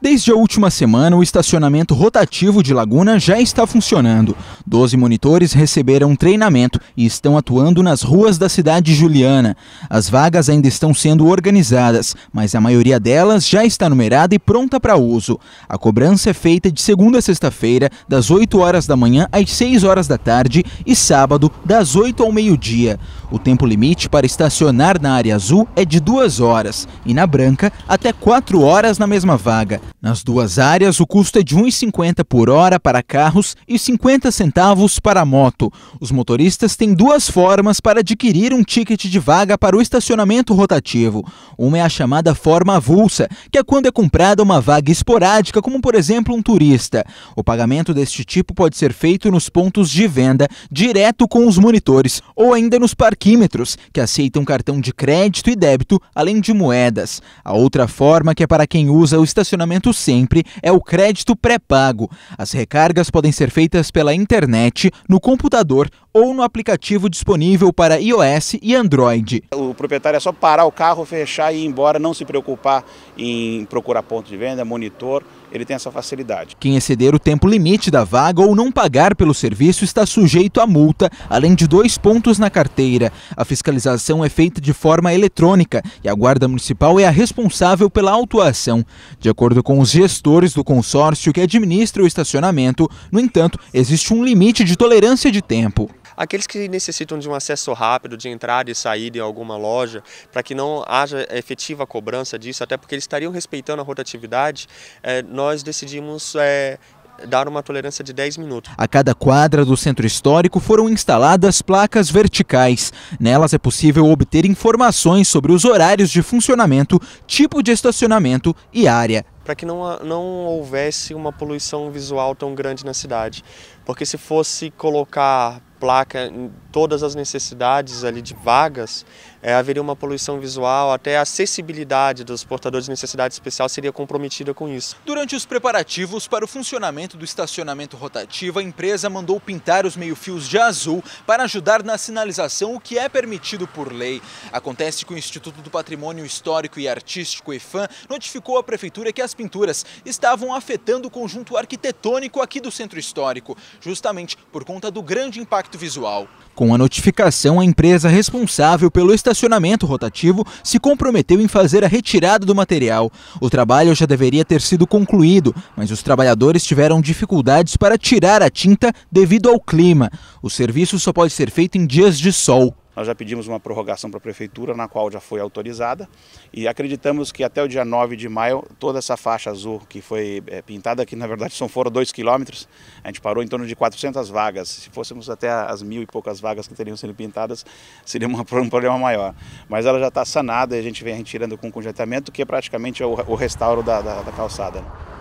Desde a última semana, o estacionamento rotativo de Laguna já está funcionando. Doze monitores receberam treinamento e estão atuando nas ruas da cidade juliana. As vagas ainda estão sendo organizadas, mas a maioria delas já está numerada e pronta para uso. A cobrança é feita de segunda a sexta-feira, das 8 horas da manhã às 6 horas da tarde e sábado, das 8 ao meio-dia. O tempo limite para estacionar na área azul é de duas horas e na branca até quatro horas na mesma vaga. Nas duas áreas, o custo é de R$ 1,50 por hora para carros e 50 centavos para moto. Os motoristas têm duas formas para adquirir um ticket de vaga para o estacionamento rotativo. Uma é a chamada forma avulsa, que é quando é comprada uma vaga esporádica, como por exemplo um turista. O pagamento deste tipo pode ser feito nos pontos de venda, direto com os monitores, ou ainda nos parquímetros, que aceitam cartão de crédito e débito, além de moedas. A outra forma, que é para quem usa o estacionamento pagamento sempre é o crédito pré-pago. As recargas podem ser feitas pela internet, no computador ou no aplicativo disponível para iOS e Android. O proprietário é só parar o carro, fechar e ir embora, não se preocupar em procurar ponto de venda, monitor, ele tem essa facilidade. Quem exceder o tempo limite da vaga ou não pagar pelo serviço está sujeito a multa, além de dois pontos na carteira. A fiscalização é feita de forma eletrônica e a Guarda Municipal é a responsável pela autuação. De acordo com com os gestores do consórcio que administra o estacionamento, no entanto, existe um limite de tolerância de tempo. Aqueles que necessitam de um acesso rápido, de entrada e saída em alguma loja, para que não haja efetiva cobrança disso, até porque eles estariam respeitando a rotatividade, é, nós decidimos é, dar uma tolerância de 10 minutos. A cada quadra do centro histórico foram instaladas placas verticais. Nelas é possível obter informações sobre os horários de funcionamento, tipo de estacionamento e área para que não, não houvesse uma poluição visual tão grande na cidade. Porque se fosse colocar placa em todas as necessidades ali de vagas, é, haveria uma poluição visual, até a acessibilidade dos portadores de necessidade especial seria comprometida com isso. Durante os preparativos para o funcionamento do estacionamento rotativo, a empresa mandou pintar os meio-fios de azul para ajudar na sinalização, o que é permitido por lei. Acontece que o Instituto do Patrimônio Histórico e Artístico, IFAM, notificou à prefeitura que as pinturas estavam afetando o conjunto arquitetônico aqui do centro histórico, justamente por conta do grande impacto impacto visual. Com a notificação, a empresa responsável pelo estacionamento rotativo se comprometeu em fazer a retirada do material. O trabalho já deveria ter sido concluído, mas os trabalhadores tiveram dificuldades para tirar a tinta devido ao clima. O serviço só pode ser feito em dias de sol. Nós já pedimos uma prorrogação para a prefeitura, na qual já foi autorizada, e acreditamos que até o dia 9 de maio, toda essa faixa azul que foi eh, pintada, que na verdade são foram 2 quilômetros, a gente parou em torno de 400 vagas. Se fôssemos até as mil e poucas vagas que teriam sido pintadas, seria um problema maior. Mas ela já está sanada e a gente vem retirando com conjetamento, que é praticamente o restauro da, da, da calçada.